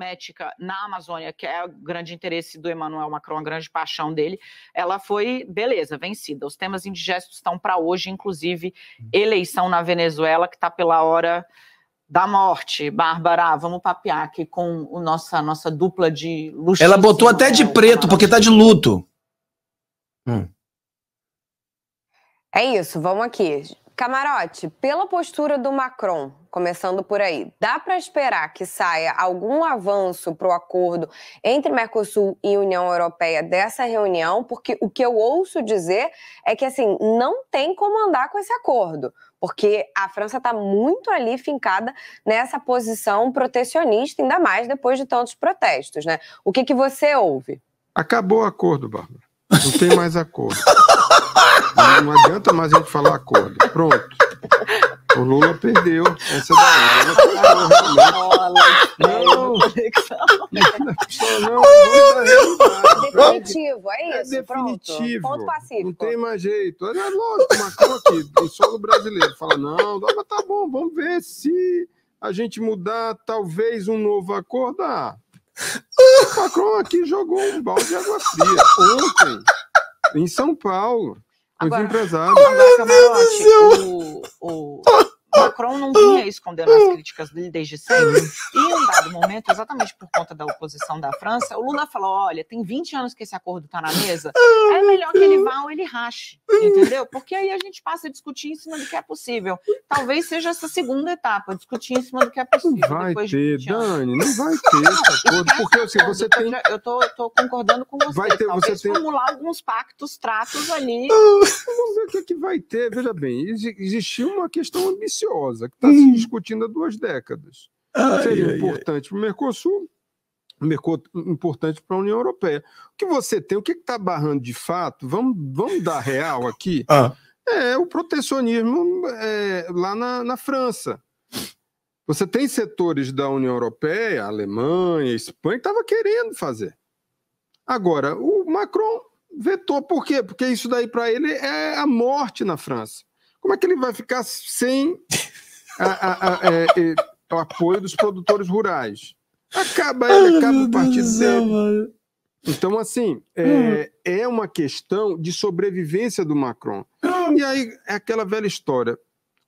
cosmética na Amazônia, que é o grande interesse do Emmanuel Macron, a grande paixão dele, ela foi, beleza, vencida. Os temas indigestos estão para hoje, inclusive eleição na Venezuela, que está pela hora da morte. Bárbara, vamos papear aqui com o nossa, nossa dupla de luxo. Ela botou até de preto, porque está de luto. Hum. É isso, vamos aqui. Camarote, pela postura do Macron, começando por aí, dá para esperar que saia algum avanço para o acordo entre Mercosul e União Europeia dessa reunião? Porque o que eu ouço dizer é que assim não tem como andar com esse acordo, porque a França está muito ali fincada nessa posição protecionista, ainda mais depois de tantos protestos, né? O que, que você ouve? Acabou o acordo, Bárbara. Não tem mais acordo. Não adianta mais a gente falar acordo. Pronto. O Lula perdeu essa daí. Né? Não, não, oh, não. Definitivo, é, é isso. É definitivo. Ponto pacífico. Não tem mais jeito. É lógico, Macron aqui, o solo brasileiro. Fala, não, mas tá bom, vamos ver se a gente mudar talvez um novo acordo. Ah, o Macron aqui jogou um balde de água fria. Ontem, em São Paulo. Agora, os empresários. Oh, meu Deus do céu. O, o, Macron não vinha escondendo as críticas dele desde sempre. E em um dado momento, exatamente por conta da oposição da França, o Lula falou: olha, tem 20 anos que esse acordo está na mesa, é melhor que ele vá ou ele rache, entendeu? Porque aí a gente passa a discutir em cima do que é possível. Talvez seja essa segunda etapa, discutir em cima do que é possível. Não vai ter, Dani, não vai ter esse acordo, porque assim, você tem. Eu tô, tô concordando com você. Vai ter, Talvez você formular alguns pactos, tratos ali. Vamos ver o que, é que vai ter, veja bem, existiu uma questão ambiciosa que está se hum. discutindo há duas décadas. Ai, Seria ai, importante para o Mercosul, importante para a União Europeia. O que você tem, o que está barrando de fato, vamos, vamos dar real aqui, ah. é o protecionismo é, lá na, na França. Você tem setores da União Europeia, Alemanha, Espanha, que estavam querendo fazer. Agora, o Macron vetou, por quê? Porque isso daí para ele é a morte na França. Como é que ele vai ficar sem a, a, a, é, é, o apoio dos produtores rurais? Acaba ele, Ai, acaba o partido céu, dele. Então, assim, é, hum. é uma questão de sobrevivência do Macron. Hum. E aí, é aquela velha história.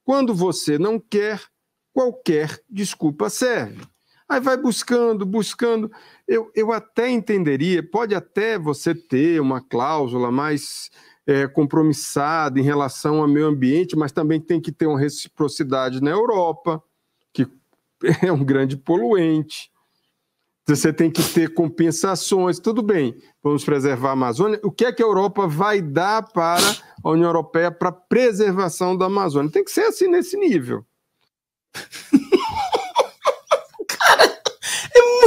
Quando você não quer, qualquer desculpa serve. Aí vai buscando, buscando. Eu, eu até entenderia, pode até você ter uma cláusula mais é, compromissada em relação ao meio ambiente, mas também tem que ter uma reciprocidade na Europa, que é um grande poluente. Você tem que ter compensações. Tudo bem, vamos preservar a Amazônia. O que é que a Europa vai dar para a União Europeia para preservação da Amazônia? Tem que ser assim nesse nível.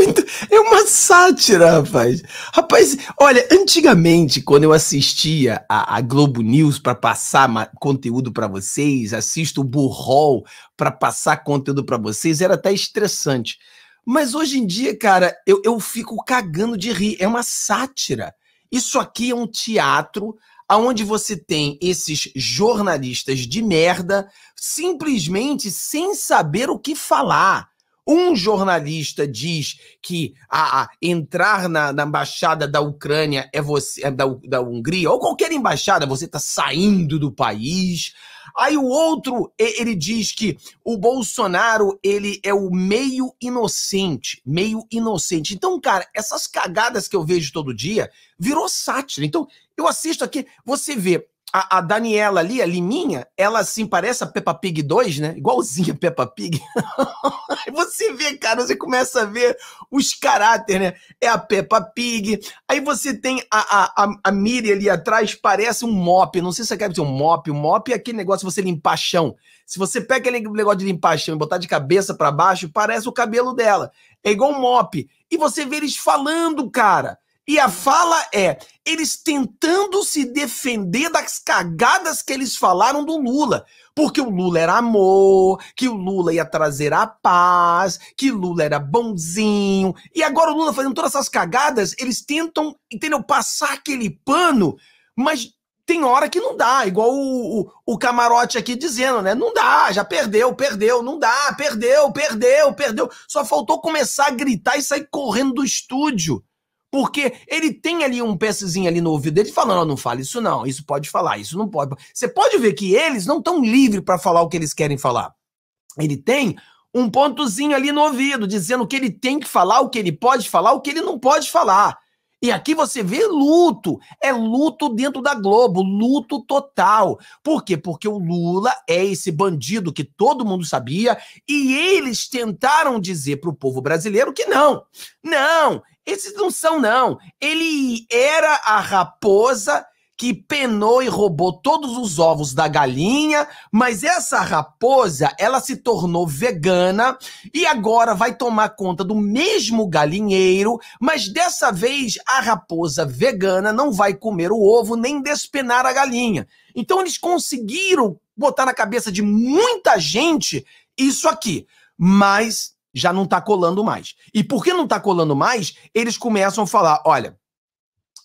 muito. É uma sátira, rapaz. Rapaz, olha, antigamente, quando eu assistia a, a Globo News para passar conteúdo para vocês, assisto o Burrol para passar conteúdo para vocês, era até estressante. Mas hoje em dia, cara, eu, eu fico cagando de rir. É uma sátira. Isso aqui é um teatro aonde você tem esses jornalistas de merda simplesmente sem saber o que falar. Um jornalista diz que a, a entrar na, na, embaixada da Ucrânia é você, é da, da Hungria, ou qualquer embaixada, você está saindo do país. Aí o outro, ele diz que o Bolsonaro, ele é o meio inocente, meio inocente. Então, cara, essas cagadas que eu vejo todo dia virou sátira. Então, eu assisto aqui, você vê a, a, Daniela ali, a Liminha, ela assim parece a Peppa Pig 2, né? Igualzinha a Peppa Pig. aí você vê, cara, você começa a ver os caráter, né? É a Peppa Pig. Aí você tem a, a, a, Miri ali atrás, parece um mop. Não sei se você quer dizer um mop. Um mop é aquele negócio de você limpar chão. Se você pega aquele negócio de limpar chão e botar de cabeça para baixo, parece o cabelo dela. É igual um mop. E você vê eles falando, cara. E a fala é eles tentando se defender das cagadas que eles falaram do Lula. Porque o Lula era amor, que o Lula ia trazer a paz, que o Lula era bonzinho. E agora o Lula fazendo todas essas cagadas, eles tentam, entendeu, passar aquele pano, mas tem hora que não dá, igual o, o, o, camarote aqui dizendo, né? Não dá, já perdeu, perdeu, não dá, perdeu, perdeu, perdeu. Só faltou começar a gritar e sair correndo do estúdio. Porque ele tem ali um peçozinho ali no ouvido dele falando, oh, não fala isso não, isso pode falar, isso não pode. Você pode ver que eles não estão livres para falar o que eles querem falar. Ele tem um pontozinho ali no ouvido, dizendo que ele tem que falar, o que ele pode falar, o que ele não pode falar. E aqui você vê luto, é luto dentro da Globo, luto total. Por quê? Porque o Lula é esse bandido que todo mundo sabia e eles tentaram dizer para o povo brasileiro que não, não, esses não são, não. Ele era a raposa que penou e roubou todos os ovos da galinha, mas essa raposa, ela se tornou vegana e agora vai tomar conta do mesmo galinheiro, mas dessa vez a raposa vegana não vai comer o ovo nem despenar a galinha. Então eles conseguiram botar na cabeça de muita gente isso aqui, mas já não está colando mais. E porque não está colando mais, eles começam a falar: olha,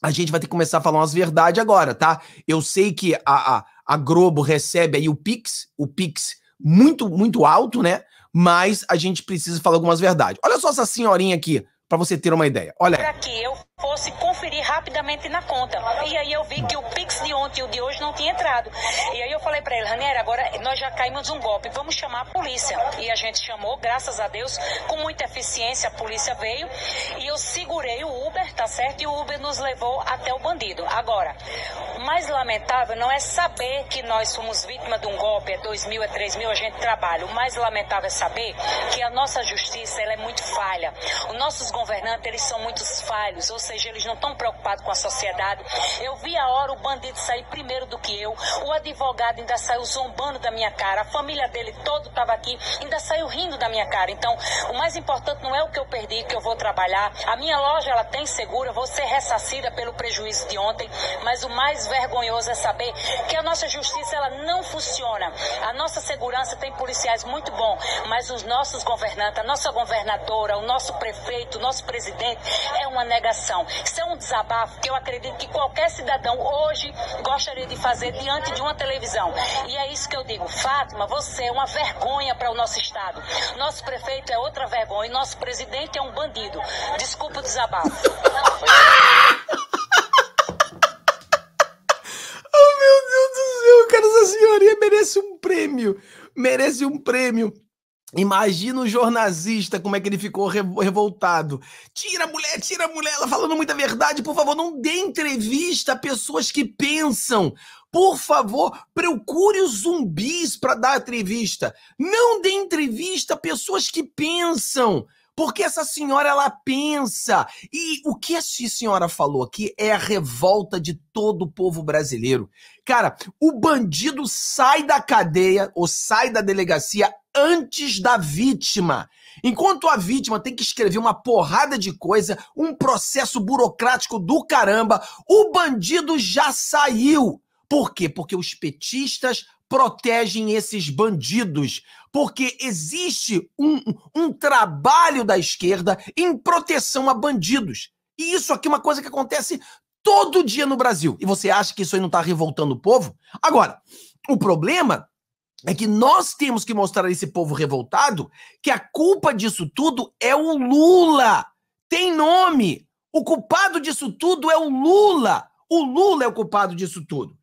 a gente vai ter que começar a falar umas verdades agora, tá? Eu sei que a, a, a Globo recebe aí o Pix, o Pix muito, muito alto, né? Mas a gente precisa falar algumas verdades. Olha só essa senhorinha aqui, para você ter uma ideia. Olha. Aqui eu fosse conferir rapidamente na conta. E aí eu vi que o Pix de ontem e o de hoje não tinha entrado. E aí eu falei para ele, Ranier, agora nós já caímos um golpe, vamos chamar a polícia. E a gente chamou, graças a Deus, com muita eficiência a polícia veio e eu segurei o Uber, tá certo? E o Uber nos levou até o bandido. Agora, mais lamentável não é saber que nós fomos vítima de um golpe, é 2 mil, é 3 mil, a gente trabalha. O mais lamentável é saber que a nossa justiça ela é muito falha. Os nossos governantes, eles são muito falhos, ou seja, seja, eles não estão preocupados com a sociedade. Eu vi a hora o bandido sair primeiro do que eu. O advogado ainda saiu zombando da minha cara. A família dele todo estava aqui, ainda saiu rindo da minha cara. Então, o mais importante não é o que eu perdi, que eu vou trabalhar. A minha loja, ela tem seguro, eu vou ser ressacida pelo prejuízo de ontem. Mas o mais vergonhoso é saber que a nossa justiça, ela não funciona. A nossa segurança tem policiais muito bom, mas os nossos governantes, a nossa governadora, o nosso prefeito, o nosso presidente, é uma negação. Isso é um desabafo que eu acredito que qualquer cidadão hoje gostaria de fazer diante de uma televisão. E é isso que eu digo, Fátima, você é uma vergonha para o nosso Estado. Nosso prefeito é outra vergonha e nosso presidente é um bandido. Desculpa o desabafo. oh, meu Deus do céu, cara, essa senhoria, merece um prêmio. Merece um prêmio. Imagina o jornalista, como é que ele ficou revoltado. Tira a mulher, tira a mulher, ela falando muita verdade. Por favor, não dê entrevista a pessoas que pensam. Por favor, procure os zumbis para dar entrevista. Não dê entrevista a pessoas que pensam. Porque essa senhora, ela pensa. E o que essa senhora falou aqui é a revolta de todo o povo brasileiro. Cara, o bandido sai da cadeia ou sai da delegacia antes da vítima. Enquanto a vítima tem que escrever uma porrada de coisa, um processo burocrático do caramba, o bandido já saiu. Por quê? Porque os petistas protegem esses bandidos. Porque existe um, um trabalho da esquerda em proteção a bandidos. E isso aqui é uma coisa que acontece todo dia no Brasil. E você acha que isso aí não está revoltando o povo? Agora, o problema é que nós temos que mostrar a esse povo revoltado que a culpa disso tudo é o Lula. Tem nome. O culpado disso tudo é o Lula. O Lula é o culpado disso tudo.